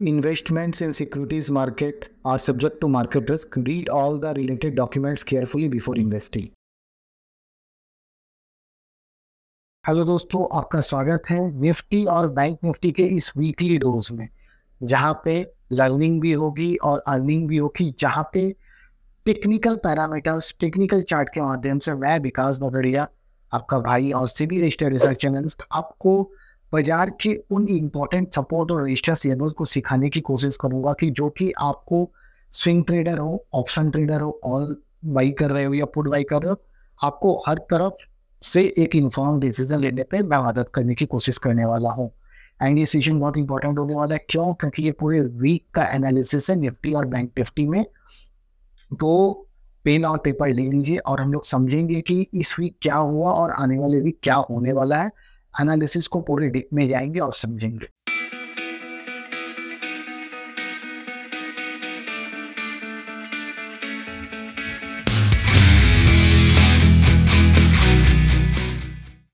Investments in securities market are subject to market risk. Read all the related documents carefully before investing. Hello दोस्तों आपका स्वागत है Nifty और bank Nifty के इस वीकली डोज में जहाँ पे लर्निंग भी होगी और अर्निंग भी होगी जहाँ पे टेक्निकल पैरामीटर्स टेक्निकल चार्ट के माध्यम से मैं विकास बगड़िया आपका भाई और SEBI registered research channel आपको बाजार के उन इम्पोर्टेंट सपोर्ट और रजिस्टर लेवल को सिखाने की कोशिश करूंगा कि जो कि आपको स्विंग ट्रेडर हो ऑप्शन ट्रेडर हो ऑल बाई कर रहे हो या पुट बाई कर रहे हो आपको हर तरफ से एक इन्फॉर्म डिसीजन लेने पे मैं मदद करने की कोशिश करने वाला हूँ एंड ये सेशन बहुत इंपॉर्टेंट होने वाला है क्यों क्योंकि ये पूरे वीक का एनालिसिस है निफ्टी और बैंक निफ्टी में तो पेन और पेपर ले लीजिए और हम लोग समझेंगे कि इस वीक क्या हुआ और आने वाले वीक क्या होने वाला है एनालिसिस को पूरे डीप में जाएंगे और समझेंगे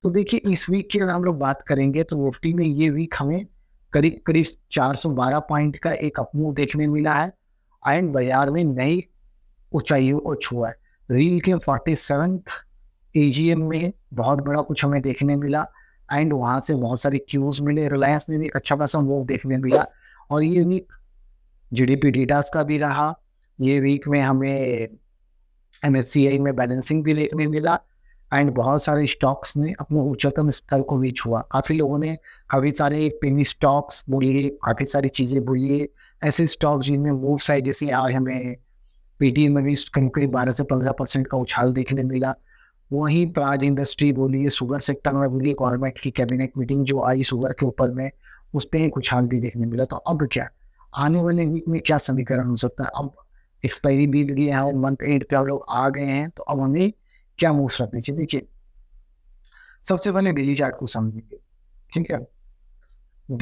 तो देखिए इस वीक की अगर हम लोग बात करेंगे तो निफ्टी में ये वीक हमें करीब करीब 412 पॉइंट का एक अपमूव देखने मिला है एंड बाजार में नई ऊंचाइयों को छुआ है रील के फोर्टी सेवेंथ एजीएम में बहुत बड़ा कुछ हमें देखने मिला एंड वहाँ से बहुत सारे क्यूज मिले रिलायंस में भी अच्छा खासा मूव देखने मिला और ये वीक जीडीपी डेटास का भी रहा ये वीक में हमें एम में बैलेंसिंग भी देखने मिला एंड बहुत सारे स्टॉक्स ने अपने उच्चतम स्तर को भी छुआ काफ़ी लोगों ने काफ़ी सारे पेनी स्टॉक्स बोलिए काफ़ी सारी चीज़ें बोलिए ऐसे स्टॉक जिनमें मूव साइड जैसे आज हमें पीटीएम में भी कहीं कहीं बारह से पंद्रह परसेंट का उछाल देखने मिला वहीं प्राज इंडस्ट्री बोली है शुगर सेक्टर में बोली गवर्नमेंट की कैबिनेट मीटिंग जो आई शुगर के ऊपर में उस पर कुछ हाल भी देखने मिला तो अब क्या आने वाले वीक में क्या समीकरण हो सकता है अब एक्सपायरी बीत गई है और मंथ एंड पे हम लोग आ गए हैं तो अब हमें क्या मूव्स रखने चाहिए देखिए सबसे पहले डेली चार्ट को समझिए ठीक है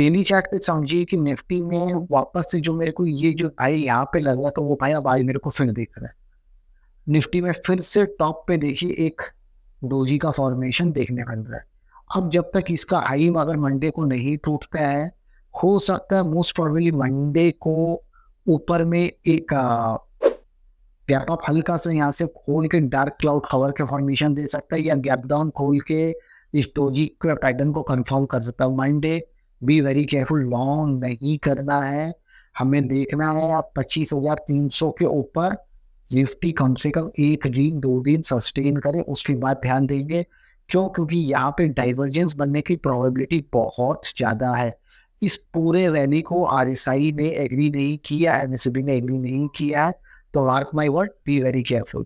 डेली चार्ट पे समझिए कि निफ्टी में वापस से जो मेरे को ये जो भाई यहाँ पे लग रहा था तो वो भाई अब आज मेरे को फिर देख रहा है निफ्टी में फिर से टॉप पे देखिए एक डोजी का फॉर्मेशन देखने को मिल रहा है अब जब तक इसका हाई अगर मंडे को नहीं टूटता है हो सकता है मोस्ट प्रॉबली मंडे को ऊपर में एक गैप अप हल्का सा यहाँ से खोल के डार्क क्लाउड कवर के फॉर्मेशन दे सकता है या गैप डाउन खोल के इस डोजी के पैटर्न को कंफर्म कर सकता है Monday be very careful long नहीं करना है हमें देखना है आप पच्चीस हजार तीन सौ के ऊपर निफ्टी कम से कम एक दिन दो दिन सस्टेन करें उसके बाद ध्यान देंगे क्यों क्योंकि यहाँ पे डाइवर्जेंस बनने की प्रोबेबिलिटी बहुत ज़्यादा है इस पूरे रैली को आर ने एग्री नहीं किया एम ने एग्री नहीं किया तो mark my word be very careful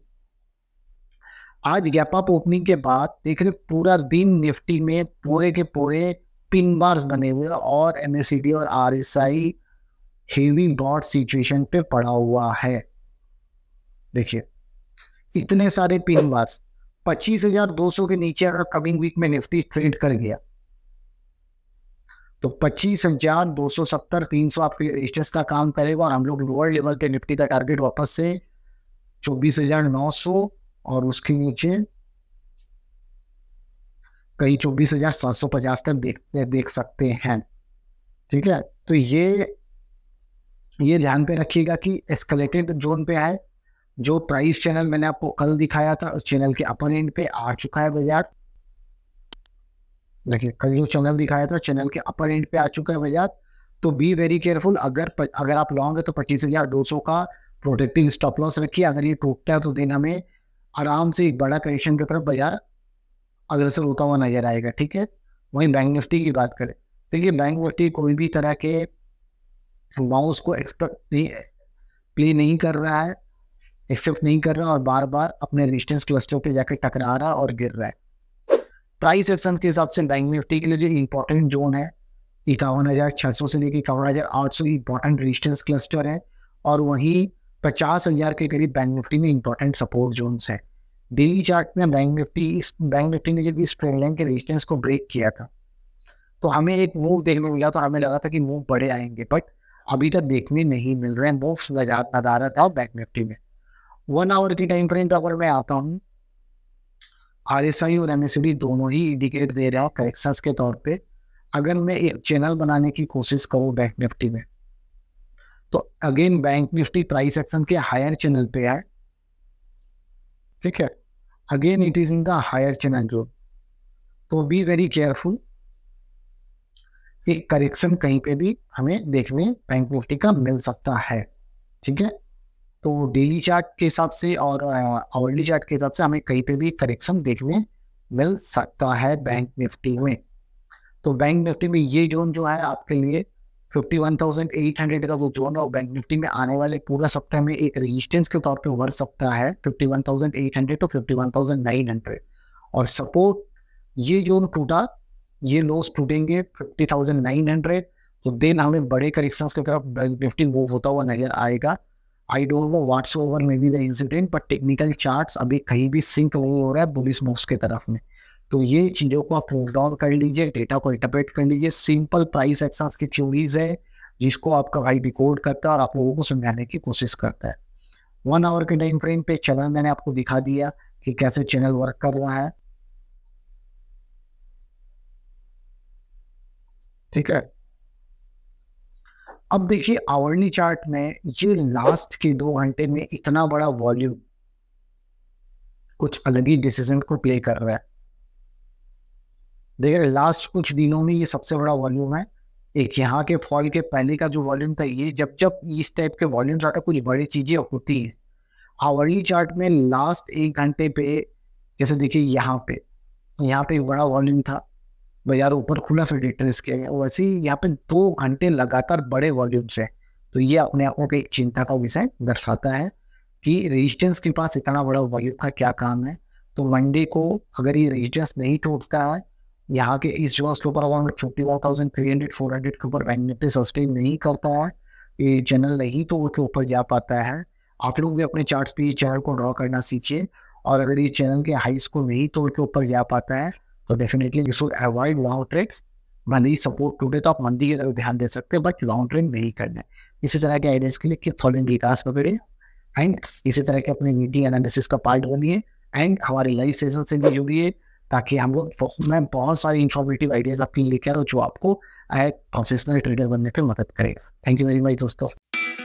आज गैप अप ओपनिंग के बाद देख रहे पूरा दिन निफ्टी में पूरे के पूरे पिन बार्स बने हुए और एम और R S I heavy bought situation पे पड़ा हुआ है देखिए इतने सारे पिन बार्स पच्चीस हजार दो सौ के नीचे अगर कमिंग वीक में निफ्टी ट्रेड कर गया तो पच्चीस हजार दो सौ सत्तर तीन सौ आपके रजिस्टर्स का काम करेगा और हम लोग लोअर लेवल पे निफ्टी का टारगेट वापस से चौबीस हजार नौ सौ और उसके नीचे कहीं चौबीस हजार सात सौ पचास तक देखते देख सकते हैं ठीक है तो ये ये ध्यान पे रखिएगा कि एस्केलेटेड जोन पे आए जो प्राइस चैनल मैंने आपको कल दिखाया था उस चैनल के अपर एंड पे आ चुका है बाजार देखिए कल जो चैनल दिखाया था चैनल के अपर एंड पे आ चुका है बाजार तो बी वेरी केयरफुल अगर अगर आप लॉन्ग है तो पच्चीस हजार दो सौ का प्रोटेक्टिव स्टॉप लॉस रखिए अगर ये टूटता है तो दिन हमें आराम से एक बड़ा करेक्शन की तरफ बाजार अग्रसर होता हुआ नजर आएगा ठीक है वहीं बैंक निफ्टी की बात करें देखिए बैंक निफ्टी कोई भी तरह के माउस को एक्सपेक्ट नहीं प्ले नहीं कर रहा है एक्सेप्ट नहीं कर रहा और बार बार अपने रेजिस्टेंस क्लस्टर पे जाकर टकरा रहा और गिर रहा है प्राइस एक्शन के हिसाब से बैंक निफ्टी के लिए जो इंपॉर्टेंट जोन है इक्यावन हज़ार छः सौ से लेकर इक्यावन हज़ार आठ सौ इंपॉर्टेंट रेजिस्टेंस क्लस्टर है और वहीं पचास हज़ार के करीब बैंक निफ्टी में इंपॉर्टेंट सपोर्ट जोन्स है डेली चार्ट में बैंक निफ्टी इस बैंक निफ्टी ने जब इस ट्रेंड लाइन के रेजिस्टेंस को ब्रेक किया था तो हमें एक मूव देखने को मिला तो हमें लगा था कि मूव बड़े आएंगे बट अभी तक देखने नहीं मिल रहे हैं मूव नजारत था बैंक निफ्टी में वन आवर की टाइम फ्रेम तो अगर मैं आता हूँ आर एस आई और एम एस डी दोनों ही इंडिकेट दे रहे हैं करेक्शन के तौर पे अगर मैं एक चैनल बनाने की कोशिश करूँ बैंक निफ्टी में तो again bank Nifty price action के हायर चैनल पे है ठीक है again it is in the higher channel जो तो बी वेरी केयरफुल एक करेक्शन कहीं पे भी हमें देखने बैंक निफ्टी का मिल सकता है ठीक है तो डेली चार्ट के हिसाब से और आवर्ली चार्ट के हिसाब से हमें कहीं पे भी करेक्शन देखने मिल सकता है बैंक निफ्टी में तो बैंक निफ्टी में ये जोन जो है आपके लिए 51,800 का वो जोन और बैंक निफ्टी में आने वाले पूरा सप्ताह में एक रेजिस्टेंस के तौर पे वर सकता है 51,800 तो 51,900 और सपोर्ट ये जोन टूटा ये लोस टूटेंगे हंड्रेड तो देन हमें बड़े करेक्शन की तरफ बैंक निफ्टी मूव होता हुआ नजर आएगा I don't know what's over may be the incident but technical charts अभी कहीं भी सिंक नहीं हो रहा है पुलिस मूव्स की तरफ में तो ये चीज़ों को आप नोट डाउन कर लीजिए डेटा को इंटरप्रेट कर लीजिए सिंपल प्राइस एक्सास की थ्योरीज है जिसको आपका भाई डिकोड करता है और आप लोगों को समझाने की कोशिश करता है वन आवर के टाइम फ्रेम पे चैनल मैंने आपको दिखा दिया कि कैसे चैनल वर्क कर रहा है ठीक है अब देखिए आवरणी चार्ट में ये लास्ट के दो घंटे में इतना बड़ा वॉल्यूम कुछ अलग ही डिसीजन को प्ले कर रहा है देखिए लास्ट कुछ दिनों में ये सबसे बड़ा वॉल्यूम है एक यहाँ के फॉल के पहले का जो वॉल्यूम था ये जब जब इस टाइप के वॉल्यूम आता कुछ बड़ी चीजें होती हैं आवर्णी चार्ट में लास्ट एक घंटे पे जैसे देखिए यहाँ पे यहाँ पे एक बड़ा वॉल्यूम था बाजार ऊपर खुला फेडेटर इसके वैसे ही यहाँ पे दो घंटे लगातार बड़े वॉल्यूम से तो ये अपने आप में एक चिंता का विषय दर्शाता है कि रेजिस्टेंस के पास इतना बड़ा वॉल्यूम का क्या काम है तो मंडे को अगर ये रेजिस्टेंस नहीं टूटता है यहाँ के इस जोस के ऊपर around fifty one thousand three hundred four hundred के ऊपर बैंक निफ्टी सस्टेन नहीं करता है ये चैनल नहीं तो उसके ऊपर जा पाता है आप लोग भी अपने चार्ट्स पे ये चैनल को ड्रॉ करना सीखिए और अगर ये चैनल के हाइस को नहीं तो उसके ऊपर जा पाता है तो definitely you should avoid long trades भले ही सपोर्ट टूटे तो आप मंदी की तरफ ध्यान दे सकते हैं बट लॉन्ग ट्रेड नहीं करना है इसी तरह के आइडियाज के लिए कि फॉलोइंग विकास पकड़े एंड इसी तरह के अपने नीति एनालिसिस का पार्ट बनिए एंड हमारे लाइफ सेशन से भी जुड़िए ताकि हम लोग मैं बहुत सारे इन्फॉर्मेटिव आइडियाज आपके लिए लेकर जो आपको प्रोफेशनल ट्रेडर बनने पर मदद करेगा थैंक यू वेरी मच दोस्तों